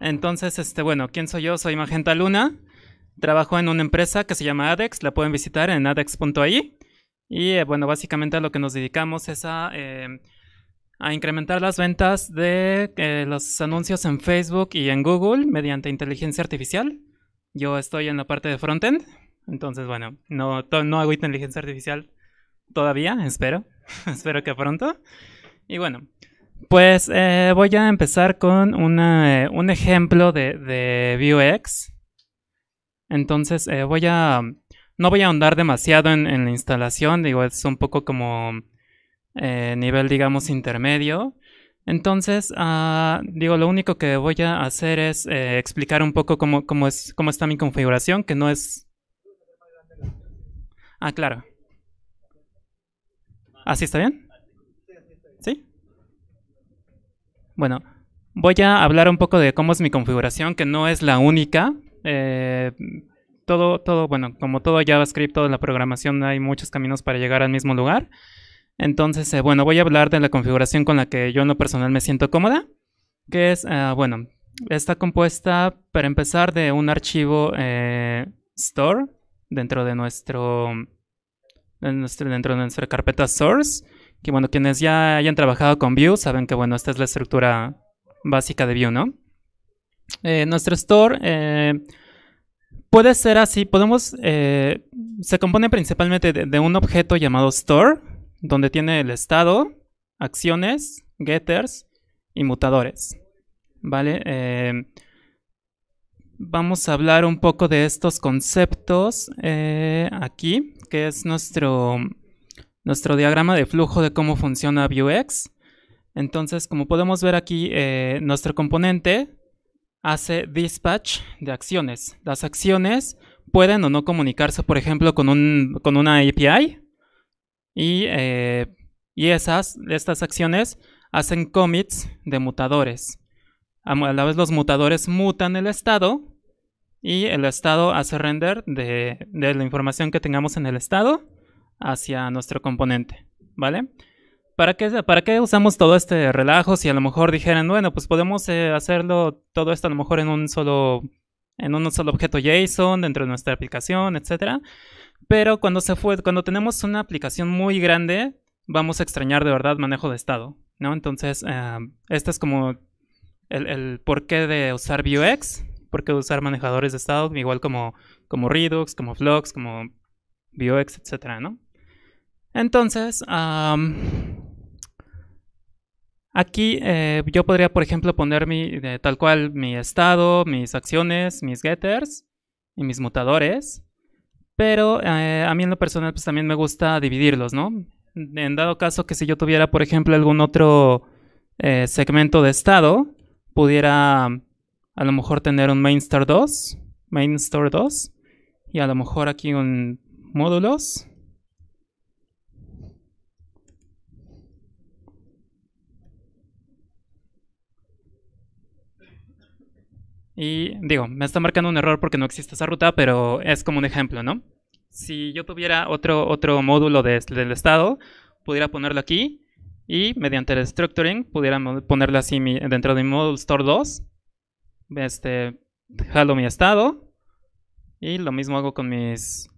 Entonces, este, bueno, ¿quién soy yo? Soy Magenta Luna. Trabajo en una empresa que se llama Adex, la pueden visitar en adex.ai. Y eh, bueno, básicamente a lo que nos dedicamos es a, eh, incrementar las ventas de eh, los anuncios en Facebook y en Google mediante inteligencia artificial. Yo estoy en la parte de frontend, entonces bueno, no, no hago inteligencia artificial todavía, espero, espero que pronto. Y bueno, pues eh, voy a empezar con eh, un ejemplo de, Vuex. Entonces eh, voy a... No voy a ahondar demasiado en, la instalación, digo, es un poco como nivel, digamos, intermedio. Entonces, ah, digo, lo único que voy a hacer es explicar un poco cómo, es, cómo está mi configuración, que no es... Ah, claro. ¿Así está bien? Bueno, voy a hablar un poco de cómo es mi configuración, que no es la única. Eh, todo, todo, bueno, como todo JavaScript, toda la programación, hay muchos caminos para llegar al mismo lugar. Entonces, eh, bueno, voy a hablar de la configuración con la que yo en lo personal me siento cómoda, que es, eh, bueno, está compuesta, para empezar, de un archivo store dentro de nuestro, de nuestro, dentro de nuestra carpeta source que bueno, quienes ya hayan trabajado con Vue saben que bueno, esta es la estructura básica de Vue, ¿no? Eh, nuestro store eh, puede ser así, podemos, eh, se compone principalmente de, un objeto llamado store, donde tiene el estado, acciones, getters y mutadores, ¿vale? vamos a hablar un poco de estos conceptos aquí, que es nuestro nuestro diagrama de flujo de cómo funciona Vuex. Entonces, como podemos ver aquí, eh, nuestro componente hace dispatch de acciones. Las acciones pueden o no comunicarse, por ejemplo, con, una API. Y, eh, estas acciones hacen commits de mutadores. A la vez los mutadores mutan el estado y el estado hace render de, de la información que tengamos en el estado hacia nuestro componente, ¿vale? ¿Para qué, ¿Para usamos todo este relajo si a lo mejor dijeran, bueno, pues podemos eh, hacerlo todo esto a lo mejor en un solo en un solo objeto JSON dentro de nuestra aplicación, etcétera? Pero cuando se fue, cuando tenemos una aplicación muy grande, vamos a extrañar de verdad manejo de estado, ¿no? Entonces, eh, este es como el, por porqué de usar Vuex, por qué usar manejadores de estado, igual como, como Redux, como Flux, como Vuex, etcétera, ¿no? Entonces, aquí eh, yo podría, por ejemplo, poner tal cual mi estado, mis acciones, mis getters y mis mutadores. Pero eh, a mí en lo personal pues también me gusta dividirlos, ¿no? En dado caso que si yo tuviera, por ejemplo, algún otro eh, segmento de estado, pudiera a lo mejor tener un main store 2, main store 2, y a lo mejor aquí un módulos Y digo, me está marcando un error porque no existe esa ruta, pero es como un ejemplo, ¿no? Si yo tuviera otro, otro módulo este, del estado, pudiera ponerlo aquí y mediante el structuring pudiera ponerlo así dentro de mi module store 2. Este, jalo mi estado y lo mismo hago con mis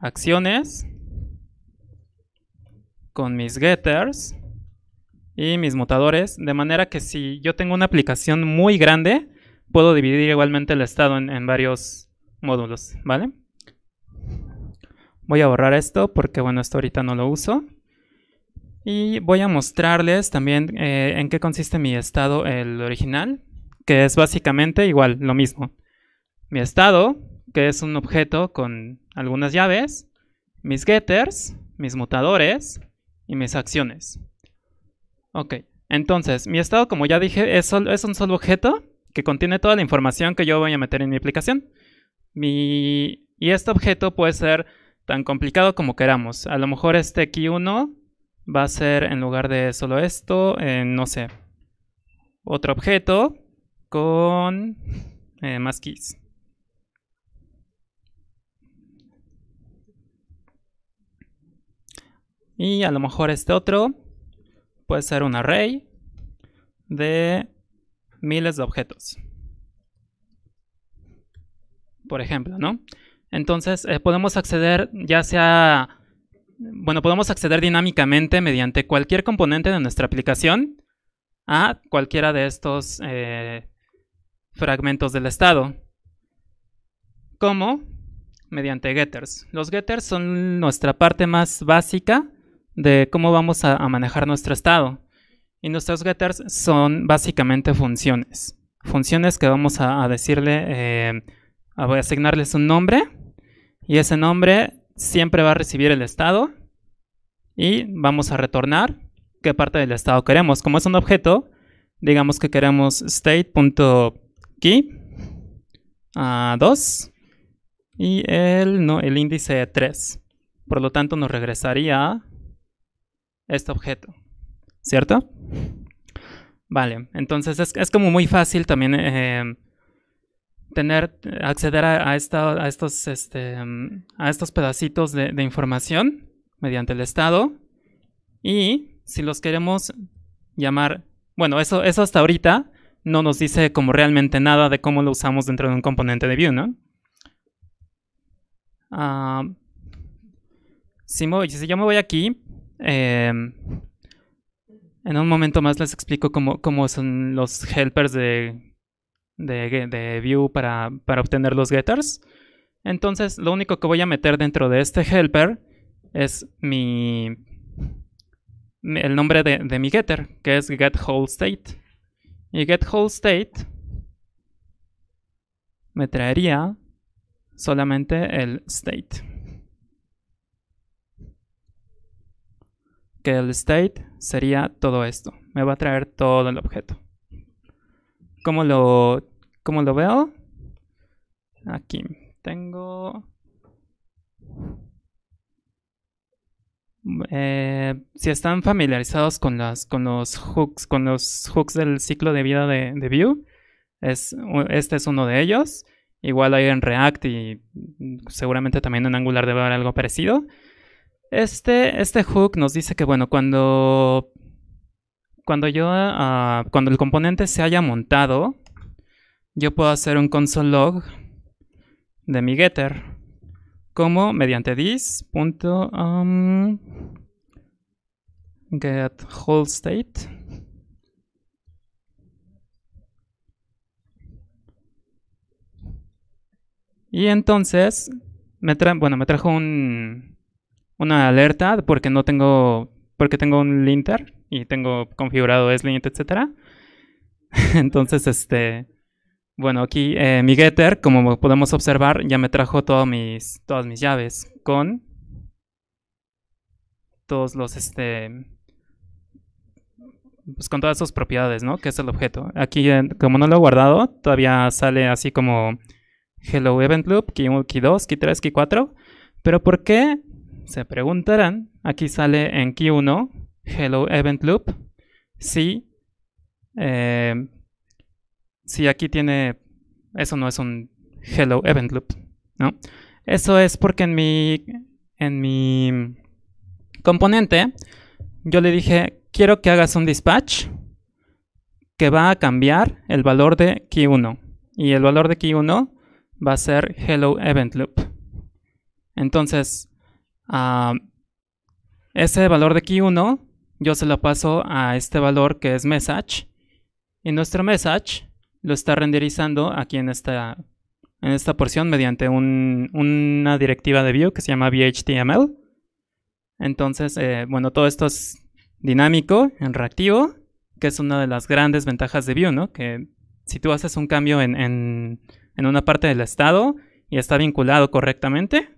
acciones, con mis getters y mis mutadores, de manera que si yo tengo una aplicación muy grande, puedo dividir igualmente el estado en, varios módulos, ¿vale? Voy a borrar esto porque, bueno, esto ahorita no lo uso. Y voy a mostrarles también eh, en qué consiste mi estado, el original, que es básicamente igual, lo mismo. Mi estado, que es un objeto con algunas llaves, mis getters, mis mutadores y mis acciones. Ok, entonces, mi estado, como ya dije, es, es un solo objeto que contiene toda la información que yo voy a meter en mi aplicación. y este objeto puede ser tan complicado como queramos. A lo mejor este key 1 va a ser en lugar de solo esto, no sé, otro objeto con eh, más keys. Y a lo mejor este otro puede ser un array de miles de objetos. Por ejemplo, ¿no? Entonces eh, podemos acceder ya sea, bueno, podemos acceder dinámicamente mediante cualquier componente de nuestra aplicación a cualquiera de estos eh, fragmentos del estado. Como mediante getters. Los getters son nuestra parte más básica de cómo vamos a manejar nuestro estado. Y nuestros getters son básicamente funciones. Funciones que vamos a, decirle, eh, voy a asignarles un nombre. Y ese nombre siempre va a recibir el estado. Y vamos a retornar qué parte del estado queremos. Como es un objeto, digamos que queremos state.key a ah, 2 y el, no, el índice 3. Por lo tanto, nos regresaría este objeto. ¿cierto? Vale, entonces es, como muy fácil también eh, tener, acceder a, esta, a estos, este, mm, a estos pedacitos de, información mediante el estado. Y si los queremos llamar, bueno, eso, eso hasta ahorita no nos dice como realmente nada de cómo lo usamos dentro de un componente de view, ¿no? Ah, si, yo me voy aquí, eh, en un momento más les explico cómo, son los helpers de, de, para, obtener los getters. Entonces, lo único que voy a meter dentro de este helper es mi el nombre de, de mi getter, que es state. Y state me traería solamente el state. que el state sería todo esto. Me va a traer todo el objeto. ¿Cómo lo, cómo lo veo? Aquí tengo... Eh, si están familiarizados con, las, con los hooks, con los hooks del ciclo de vida de, view, Vue, es, este es uno de ellos. Igual hay en React y seguramente también en Angular debe haber algo parecido. Este, este hook nos dice que, bueno, cuando, cuando yo, ah, cuando el componente se haya montado, yo puedo hacer un console log de mi getter, como mediante this um, get whole state. Y entonces, me bueno, me trajo un, una alerta porque no tengo, porque tengo un linter y tengo configurado slint, etcétera. Entonces, este, bueno, aquí eh, mi getter, como podemos observar, ya me trajo todas mis, todas mis llaves con todos los, este, pues con todas sus propiedades, ¿no? Que es el objeto. Aquí, eh, como no lo he guardado, todavía sale así como hello event loop, key 1, key 2, key 3, key 4. Pero ¿por qué se preguntarán, aquí sale en Q1, Hello Event Loop, eh, si, aquí tiene, eso no es un Hello Event Loop, ¿no? Eso es porque en mi, en mi componente yo le dije, quiero que hagas un dispatch que va a cambiar el valor de Q1. Y el valor de Q1 va a ser Hello Event Loop. Entonces, Ah, ese valor de q 1 yo se lo paso a este valor que es message. Y nuestro message lo está renderizando aquí en esta, en esta porción mediante una directiva de view que se llama vhtml. Entonces, eh, bueno, todo esto es dinámico, en reactivo, que es una de las grandes ventajas de Vue, ¿no? Que si tú haces un cambio en, en una parte del estado y está vinculado correctamente,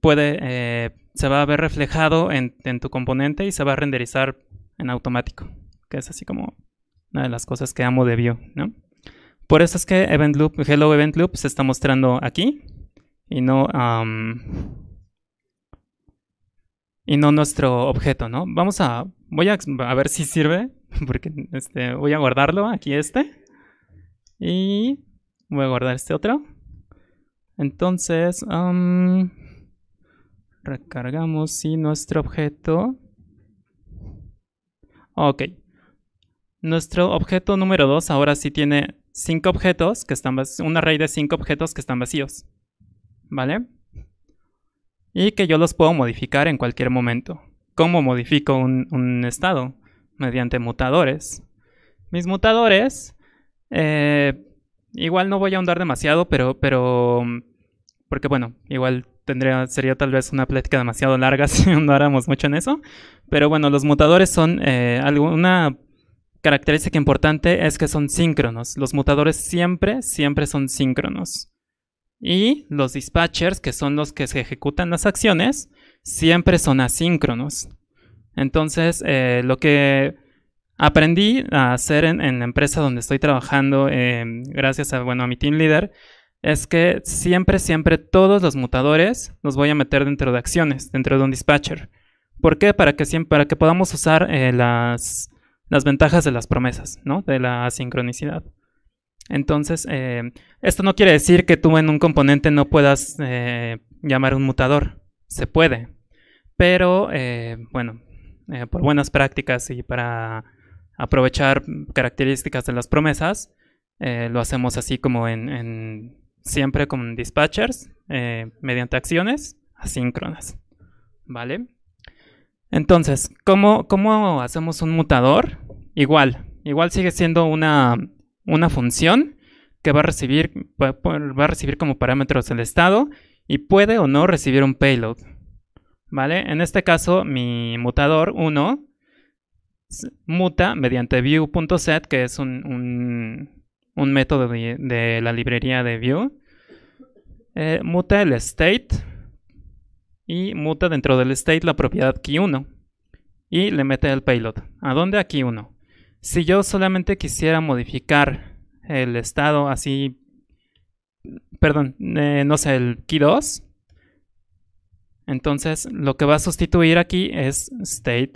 puede, eh, se va a ver reflejado en, tu componente y se va a renderizar en automático, que es así como una de las cosas que amo de Vue, ¿no? Por eso es que Event Loop, Hello Event Loop se está mostrando aquí y no, y no nuestro objeto, ¿no? Vamos a, voy a, ver si sirve, porque este, voy a guardarlo, aquí este, y voy a guardar este otro. Entonces, Recargamos y nuestro objeto... Ok. Nuestro objeto número 2 ahora sí tiene 5 objetos que están un array de 5 objetos que están vacíos. ¿Vale? Y que yo los puedo modificar en cualquier momento. ¿Cómo modifico un, estado? Mediante mutadores. Mis mutadores... Eh, igual no voy a ahondar demasiado, pero... pero porque bueno, igual sería tal vez una plática demasiado larga si no andáramos mucho en eso. Pero bueno, los mutadores son eh, Una característica importante es que son síncronos. Los mutadores siempre, siempre son síncronos. Y los dispatchers, que son los que se ejecutan las acciones, siempre son asíncronos. Entonces, eh, lo que aprendí a hacer en, la empresa donde estoy trabajando, eh, gracias a, bueno, a mi team leader, es que siempre, siempre todos los mutadores los voy a meter dentro de acciones, dentro de un dispatcher. ¿Por qué? Para que, siempre, para que podamos usar eh, las, ventajas de las promesas, ¿no? De la sincronicidad. Entonces, eh, esto no quiere decir que tú en un componente no puedas eh, llamar un mutador. Se puede. Pero, bueno, por buenas prácticas y para aprovechar características de las promesas, lo hacemos así como en siempre con dispatchers eh, mediante acciones asíncronas. ¿Vale? Entonces, ¿cómo, hacemos un mutador? Igual, igual sigue siendo una, función que va a, recibir, va, a recibir como parámetros el estado y puede o no recibir un payload. ¿Vale? En este caso, mi mutador 1 muta mediante view.set, que es un, un método de, la librería de view. Eh, muta el state y muta dentro del state la propiedad key1 y le mete el payload. ¿A dónde? key 1. Si yo solamente quisiera modificar el estado así, perdón, eh, no sé, el key 2, entonces lo que va a sustituir aquí es state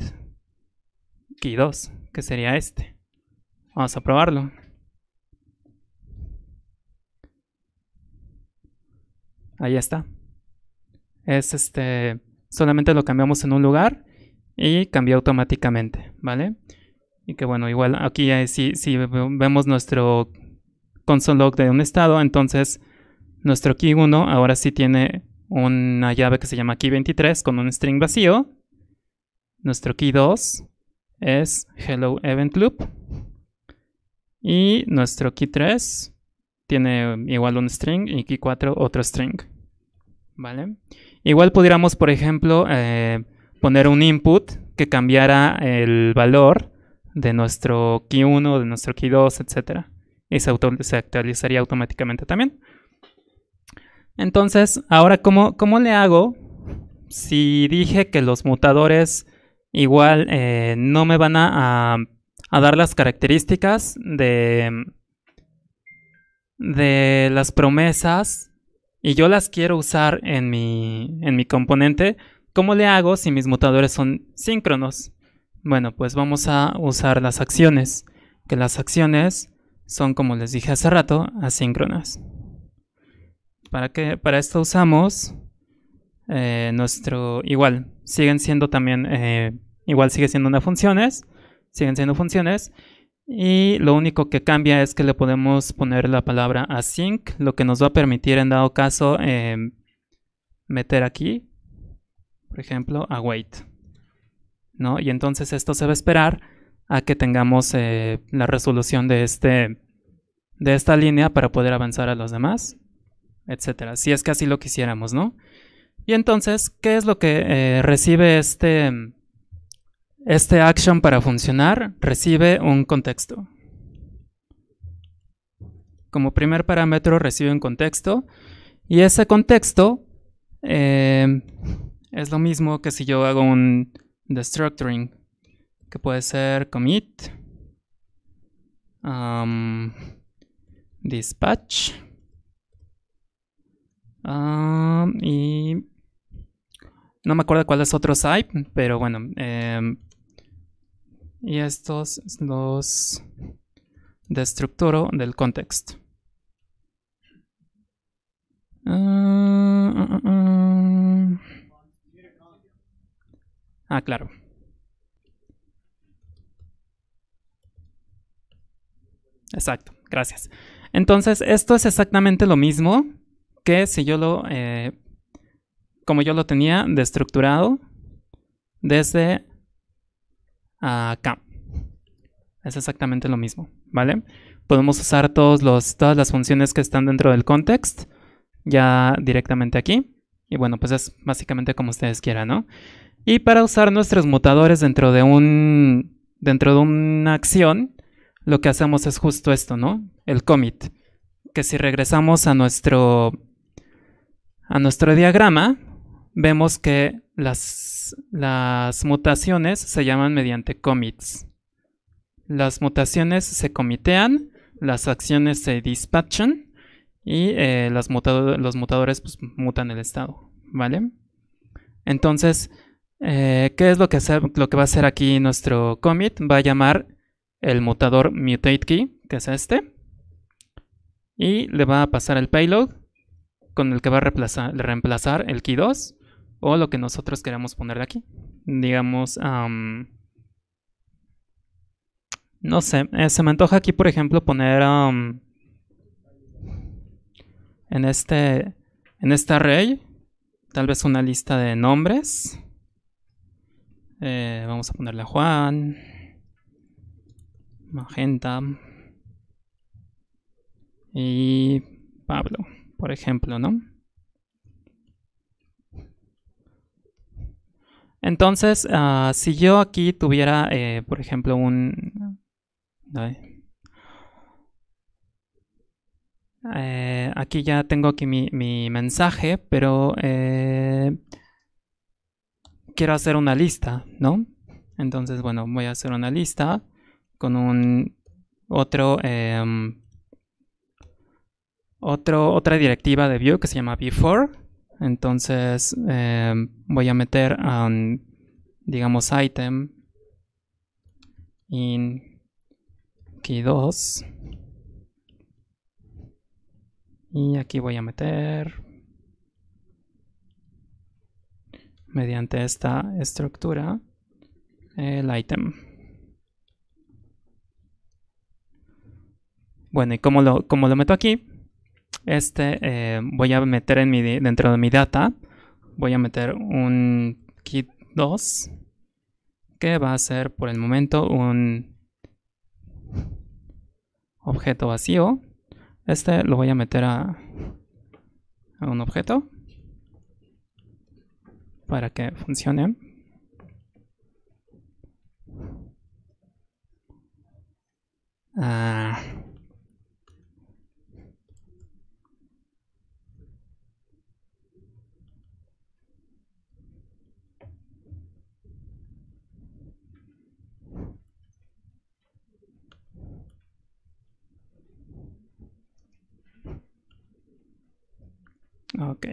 key 2, que sería este. Vamos a probarlo. ahí está. Es este, solamente lo cambiamos en un lugar y cambia automáticamente, ¿vale? Y que bueno, igual aquí eh, si, si, vemos nuestro console log de un estado, entonces nuestro key 1 ahora sí tiene una llave que se llama key 23 con un string vacío. Nuestro key 2 es hello event loop. Y nuestro key 3 tiene igual un string y key 4 otro string. Igual pudiéramos, por ejemplo, eh, poner un input que cambiara el valor de nuestro key 1, de nuestro key 2, etc. Y se, actualizaría automáticamente también. Entonces, ahora, ¿cómo, ¿cómo, le hago si dije que los mutadores igual eh, no me van a, dar las características de, de las promesas y yo las quiero usar en mi, en mi componente, ¿cómo le hago si mis mutadores son síncronos? Bueno, pues vamos a usar las acciones, que las acciones son, como les dije hace rato, asíncronas. Para, para esto usamos eh, nuestro igual, siguen siendo también, eh, igual sigue siendo una funciones, siguen siendo funciones, y lo único que cambia es que le podemos poner la palabra async, lo que nos va a permitir en dado caso em, meter aquí, por ejemplo, await. ¿no? Y entonces esto se va a esperar a que tengamos eh, la resolución de, este, de esta línea para poder avanzar a los demás, etcétera. Si es que así lo quisiéramos, ¿no? Y entonces, ¿qué es lo que eh, recibe este este action para funcionar recibe un contexto. Como primer parámetro recibe un contexto y ese contexto eh, es lo mismo que si yo hago un destructuring, que puede ser commit, um, dispatch um, y no me acuerdo cuál es otro site, pero bueno. Em, y estos los destructuro del contexto. Ah, claro. Exacto, gracias. Entonces, esto es exactamente lo mismo que si yo lo, eh, como yo lo tenía, destructurado desde acá. Es exactamente lo mismo, ¿vale? Podemos usar todos los, todas las funciones que están dentro del context ya directamente aquí. Y bueno, pues es básicamente como ustedes quieran, ¿no? Y para usar nuestros mutadores dentro de un dentro de una acción, lo que hacemos es justo esto, ¿no? El commit. Que si regresamos a nuestro a nuestro diagrama, vemos que las las, mutaciones se llaman mediante commits. Las mutaciones se comitean, las acciones se dispatchan y eh, los mutadores pues, mutan el estado, ¿vale? Entonces, eh, ¿qué es lo que, va a hacer aquí nuestro commit? Va a llamar el mutador mutate_key, que es este, y le va a pasar el payload con el que va a reemplazar el key 2 o lo que nosotros queramos de aquí. Digamos, no sé, eh, se me antoja aquí, por ejemplo, poner en este en este array tal vez una lista de nombres. Eh, vamos a ponerle a Juan, Magenta y Pablo, por ejemplo, ¿no? Entonces, ah, si yo aquí tuviera, eh, por ejemplo, un... Eh, aquí ya tengo aquí mi, mensaje, pero eh, quiero hacer una lista, ¿no? Entonces, bueno, voy a hacer una lista con un otro, em, otra directiva de view que se llama before entonces eh, voy a meter, um, digamos, item in key 2. Y aquí voy a meter mediante esta estructura el item. Bueno, y cómo lo, como lo meto aquí, este eh, voy a meter en mi, dentro de mi data, voy a meter un kit 2 que va a ser por el momento un objeto vacío. Este lo voy a meter a, a un objeto para que funcione. Ah. Ok.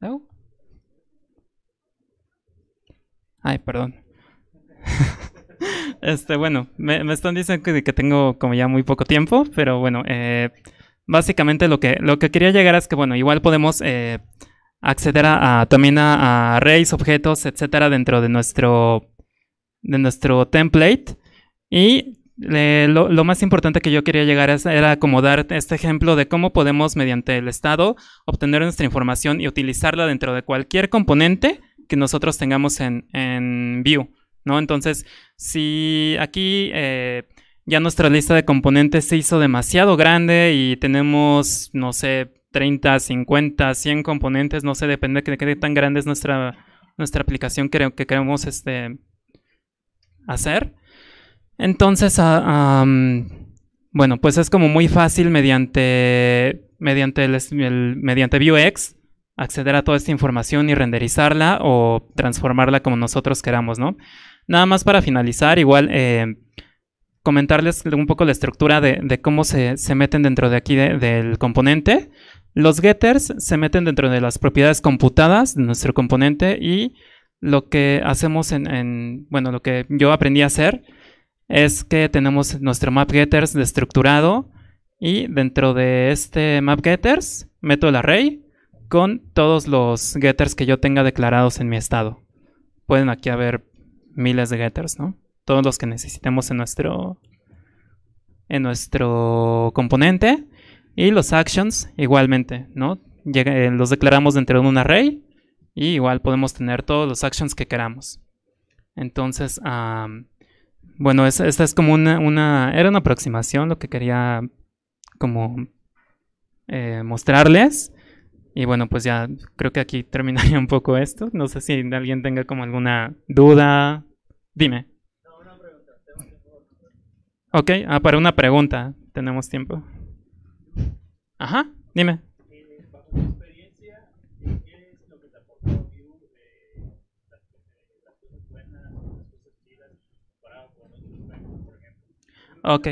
No. Oh. Ay, perdón. este, bueno, me, están diciendo que, tengo como ya muy poco tiempo, pero bueno, eh, básicamente lo que, lo que quería llegar es que, bueno, igual podemos eh, acceder a, también a, arrays, objetos, etcétera, dentro de nuestro, de nuestro template. Y eh, lo, más importante que yo quería llegar a, era acomodar este ejemplo de cómo podemos, mediante el estado, obtener nuestra información y utilizarla dentro de cualquier componente que nosotros tengamos en, en view ¿no? Entonces, si aquí eh, ya nuestra lista de componentes se hizo demasiado grande y tenemos, no sé, 30, 50, 100 componentes, no sé, depende de qué tan grande es nuestra, nuestra aplicación que, queremos este, hacer. Entonces, ah, bueno, pues es como muy fácil mediante, mediante, el, mediante Vuex acceder a toda esta información y renderizarla o transformarla como nosotros queramos, ¿no? Nada más para finalizar, igual eh, comentarles un poco la estructura de, cómo se, meten dentro de aquí del componente. Los getters se meten dentro de las propiedades computadas de nuestro componente y lo que hacemos en, bueno, lo que yo aprendí a hacer es que tenemos nuestro map getters estructurado y dentro de este map getters meto el array con todos los getters que yo tenga declarados en mi estado. Pueden aquí haber miles de getters, ¿no? Todos los que necesitemos en nuestro en nuestro componente y los actions igualmente, ¿no? Eh, los declaramos dentro de un array y igual podemos tener todos los actions que queramos. Entonces, bueno, esta, es como una, era una aproximación lo que quería como eh, mostrarles. Y bueno, pues ya creo que aquí terminaría un poco esto. No sé si alguien tenga como alguna duda. Dime. No, una pregunta. Ok, ah, para una pregunta tenemos tiempo. Ajá, dime. Ok.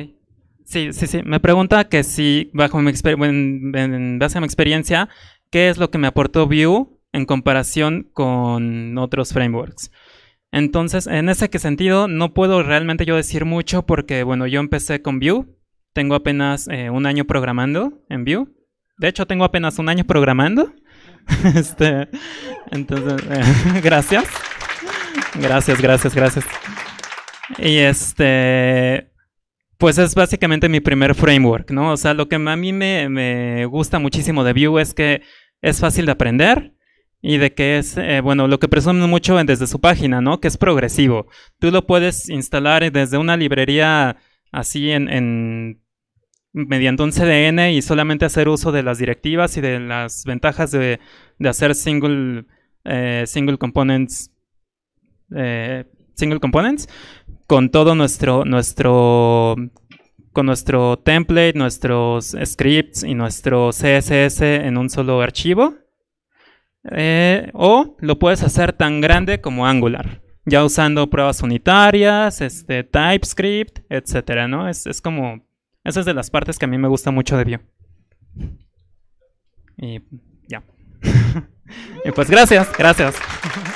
Sí, sí, sí. Me pregunta que si, bajo mi en, en, base a mi experiencia, ¿qué es lo que me aportó Vue en comparación con otros frameworks? Entonces, en ese sentido, no puedo realmente yo decir mucho porque, bueno, yo empecé con Vue tengo apenas eh, un año programando en Vue. De hecho, tengo apenas un año programando. este, entonces, gracias. Gracias, gracias, gracias. Y este, pues es básicamente mi primer framework, ¿no? O sea, lo que a mí me, gusta muchísimo de Vue es que es fácil de aprender y de que es, eh, bueno, lo que presumen mucho desde su página, ¿no? Que es progresivo. Tú lo puedes instalar desde una librería así en, mediante un CDN y solamente hacer uso de las directivas y de las ventajas de, hacer single, eh, single components. Eh, single components con todo nuestro con nuestro template, nuestros scripts y nuestro CSS en un solo archivo. Eh, o lo puedes hacer tan grande como Angular ya usando pruebas unitarias, este, TypeScript, etcétera, ¿no? Es, como. Esa es de las partes que a mí me gusta mucho de Vue. Y ya. y pues gracias, gracias.